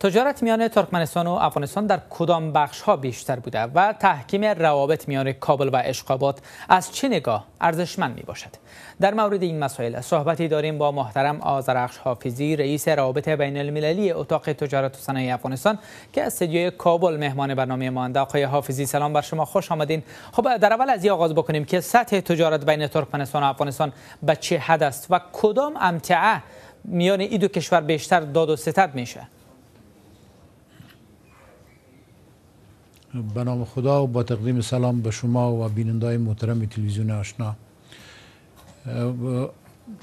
تجارت میان ترکمنستان و افغانستان در کدام بخش ها بیشتر بوده و تحکیم روابط میان کابل و اشقابات از چه نگاه ارزشمند می باشد؟ در مورد این مسائل صحبتی داریم با محترم آزرخش حافظی رئیس روابط بین المللی اتاق تجارت و صنایع افغانستان که از استدیوی کابل مهمان برنامه ما آقای حافظی سلام بر شما خوش آمدین خب در اول از آغاز بکنیم که سطح تجارت بین ترکمنستان و افغانستان به چه حد است و کدام امتعه میان این دو کشور بیشتر داد و ستد میشه به نام خدا و با تقدیم سلام به شما و بینندای محترم تلویزیون آشنا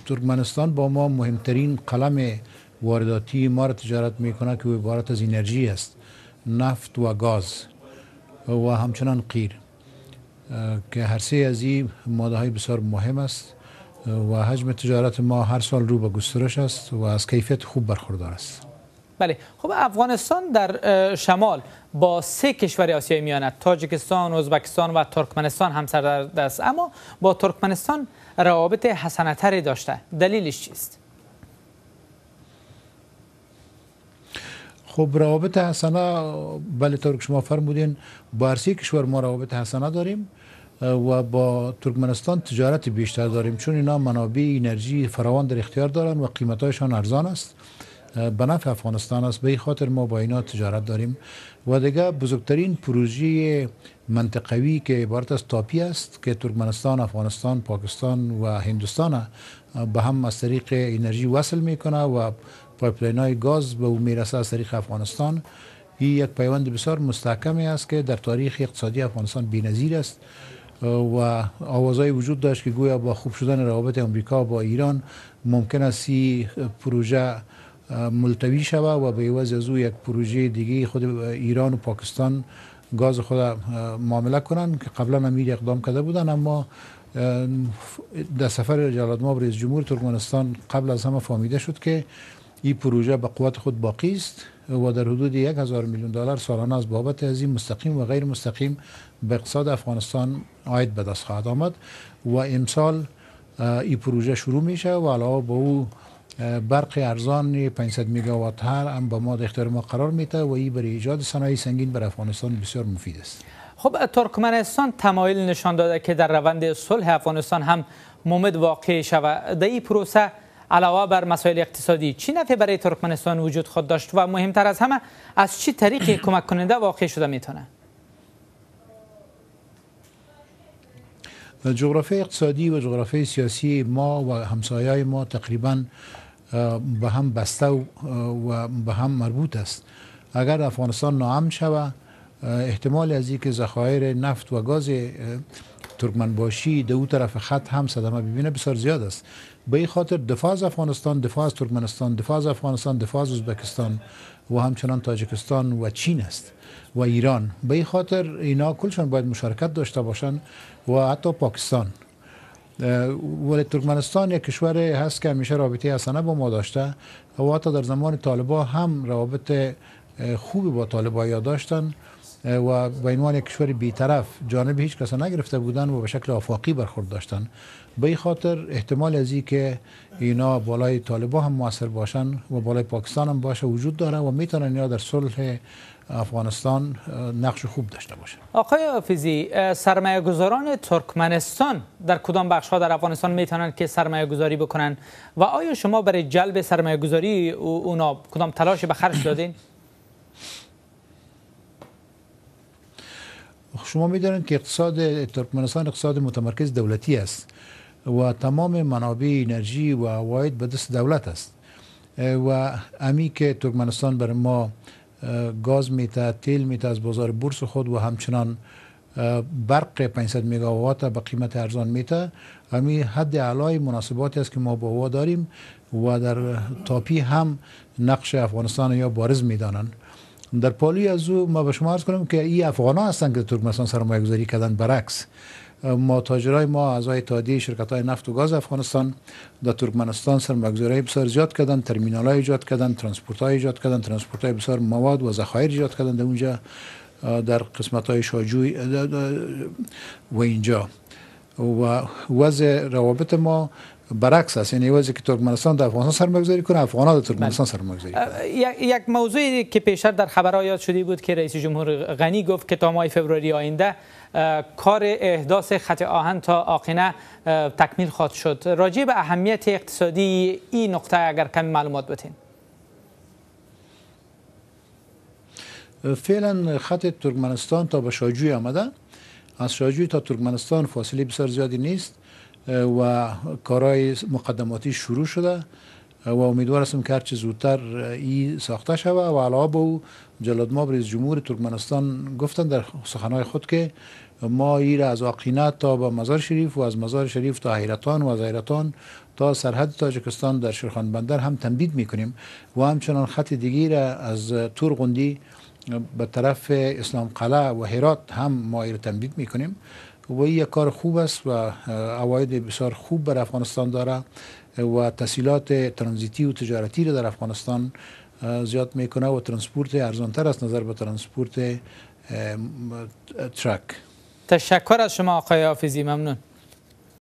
ترکمنستان با ما مهمترین قلم وارداتی ما را تجارت میکنه که عبارت از انرژی است نفت و گاز و همچنان قیر که هر سه از این ماده های بسیار مهم است و حجم تجارت ما هر سال رو به گسترش است و از کیفیت خوب برخوردار است بله خب افغانستان در شمال با سه کشور آسیای میانه تاجیکستان، ازبکستان و ترکمنستان همسر است اما با ترکمنستان روابط حسنتری داشته دلیلش چیست؟ خب روابط حسنه بله ترک شما فرمودین با سه کشور ما روابط حسنه داریم و با ترکمنستان تجارت بیشتر داریم چون اینا منابع انرژی فراوان در اختیار دارن و قیمتایشان ارزان است به نفع افغانستان است به این خاطر ما با اینا تجارت داریم و دیگه بزرگترین پروژه منطقوی که عبارت از تاپی است که ترکمنستان، افغانستان، پاکستان و هندوستان به هم از طریق انرژی وصل میکنه و پایپلین های گاز به او میرسه از طریق افغانستان این یک پیوند بسیار مستحکمی است که در تاریخ اقتصادی افغانستان بی‌نظیر است و آوازهای وجود داشت که گویا با خوب شدن روابط آمریکا با ایران ممکن است پروژه ملتوی شوه و به عوض از او یک پروژه دیگه خود ایران و پاکستان گاز خود معامله کنن که قبلا هم اقدام کرده بودن اما در سفر ما رئیس جمهور ترکمنستان قبل از همه فهمیده شد که این پروژه به قوت خود باقی است و در حدود یک هزار میلیون دلار سالانه از بابت از این مستقیم و غیر مستقیم به اقتصاد افغانستان عاید به دست خواهد آمد و امسال این پروژه شروع میشه و علاوه او برق ارزان 500 مگاوات هر هم به ما در اختیار ما قرار میده و این برای ایجاد صنایع سنگین بر افغانستان بسیار مفید است خب ترکمنستان تمایل نشان داده که در روند صلح افغانستان هم ممد واقع شود در این پروسه علاوه بر مسائل اقتصادی چی نفع برای ترکمنستان وجود خود داشت و مهمتر از همه از چی طریق کمک کننده واقع شده میتونه جغرافی اقتصادی و جغرافی سیاسی ما و همسایه ما تقریبا به هم بسته و به هم مربوط است اگر افغانستان ناامن شود احتمال از اینکه ذخایر نفت و گاز ترکمن باشی در او طرف خط هم صدمه ببینه بسیار زیاد است به این خاطر دفاع از افغانستان دفاع از ترکمنستان دفاع از افغانستان دفاع از ازبکستان و همچنان تاجکستان و چین است و ایران به این خاطر اینا کلشان باید مشارکت داشته باشند و حتی پاکستان ولی ترکمنستان یک کشور هست که همیشه رابطه حسنه با ما داشته و حتی در زمان طالبا هم روابط خوبی با طالبا یاد داشتن و به عنوان یک کشور بیطرف جانب هیچ کس نگرفته بودن و به شکل آفاقی برخورد داشتن به این خاطر احتمال از که اینا بالای طالبا هم موثر باشن و بالای پاکستان هم باشه وجود داره و میتونن اینا در صلح افغانستان نقش خوب داشته باشه آقای حافظی سرمایه گذاران ترکمنستان در کدام بخش ها در افغانستان میتونن که سرمایه گذاری بکنن و آیا شما برای جلب سرمایه گذاری اونا کدام تلاش به خرج دادین؟ شما میدانید که اقتصاد ترکمنستان اقتصاد متمرکز دولتی است و تمام منابع انرژی و عواید به دست دولت است و امی که ترکمنستان بر ما گاز میته تیل میته از بازار بورس خود و همچنان برق 500 مگاوات به قیمت ارزان میته همین حد علای مناسباتی است که ما با داریم و در تاپی هم نقش افغانستان یا بارز میدانند در پالوی از او ما به شما عرض کنم که این افغان ها هستند که ترکمنستان سرمایه گذاری کردن برعکس ما تاجرای ما اعضای اتحادیه شرکت های نفت و گاز افغانستان در ترکمنستان سرمایه‌گذاری بسیار زیاد کردن ترمینال های ایجاد کردن ترانسپورت های ایجاد کردن ترانسپورت های بسیار مواد و ذخایر ایجاد کردن در اونجا در قسمت های شاجوی و اینجا و وضع روابط ما برعکس است یعنی وضعی که ترکمنستان در افغانستان سرمایه‌گذاری کنه افغانستان در ترکمنستان بله. سرمایه‌گذاری کنه یک موضوعی که پیشتر در خبرها یاد شده بود که رئیس جمهور غنی گفت که تا ماه فوریه آینده کار احداث خط آهن تا آقینه تکمیل خواهد شد راجع به اهمیت اقتصادی این نقطه اگر کمی معلومات بتین فعلا خط ترکمنستان تا به شاجوی از شاجوی تا ترکمنستان فاصله بسیار زیادی نیست و کارهای مقدماتی شروع شده و امیدوار هستم که هرچه زودتر ای ساخته شود و علاوه او جلاد ما رئیس جمهور ترکمنستان گفتن در سخنهای خود که ما را از آقینه تا به مزار شریف و از مزار شریف تا حیرتان و از حیرتان تا سرحد تاجکستان در شرخان بندر هم تنبید میکنیم و همچنان خط دیگی را از تورغندی به طرف اسلام قلعه و هرات هم ما ایر تمدید میکنیم و این کار خوب است و اواید بسیار خوب بر افغانستان داره و تسهیلات ترانزیتی و تجارتی رو در افغانستان زیاد میکنه و ترانسپورت ارزانتر از نظر به ترانسپورت ترک تشکر از شما آقای حافظی ممنون